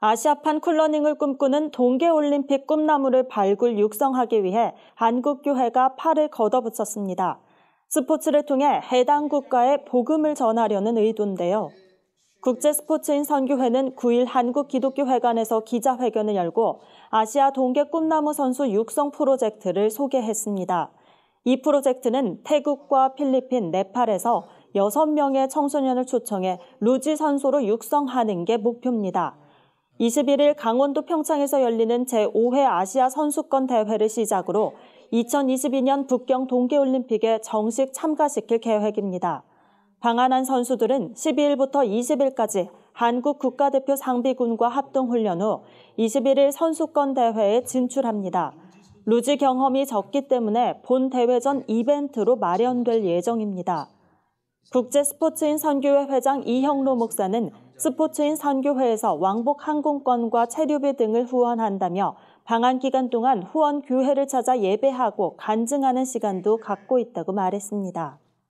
아시아판 쿨러닝을 꿈꾸는 동계올림픽 꿈나무를 발굴 육성하기 위해 한국교회가 팔을 걷어붙였습니다. 스포츠를 통해 해당 국가의 복음을 전하려는 의도인데요. 국제스포츠인 선교회는 9일 한국기독교회관에서 기자회견을 열고 아시아 동계 꿈나무 선수 육성 프로젝트를 소개했습니다. 이 프로젝트는 태국과 필리핀, 네팔에서 6명의 청소년을 초청해 루지 선수로 육성하는 게 목표입니다. 21일 강원도 평창에서 열리는 제5회 아시아 선수권 대회를 시작으로 2022년 북경 동계올림픽에 정식 참가시킬 계획입니다. 방한한 선수들은 12일부터 20일까지 한국 국가대표 상비군과 합동훈련 후 21일 선수권 대회에 진출합니다. 루지 경험이 적기 때문에 본 대회전 이벤트로 마련될 예정입니다. 국제스포츠인 선교회 회장 이형로 목사는 스포츠인 선교회에서 왕복 항공권과 체류비 등을 후원한다며 방한 기간 동안 후원 교회를 찾아 예배하고 간증하는 시간도 갖고 있다고 말했습니다.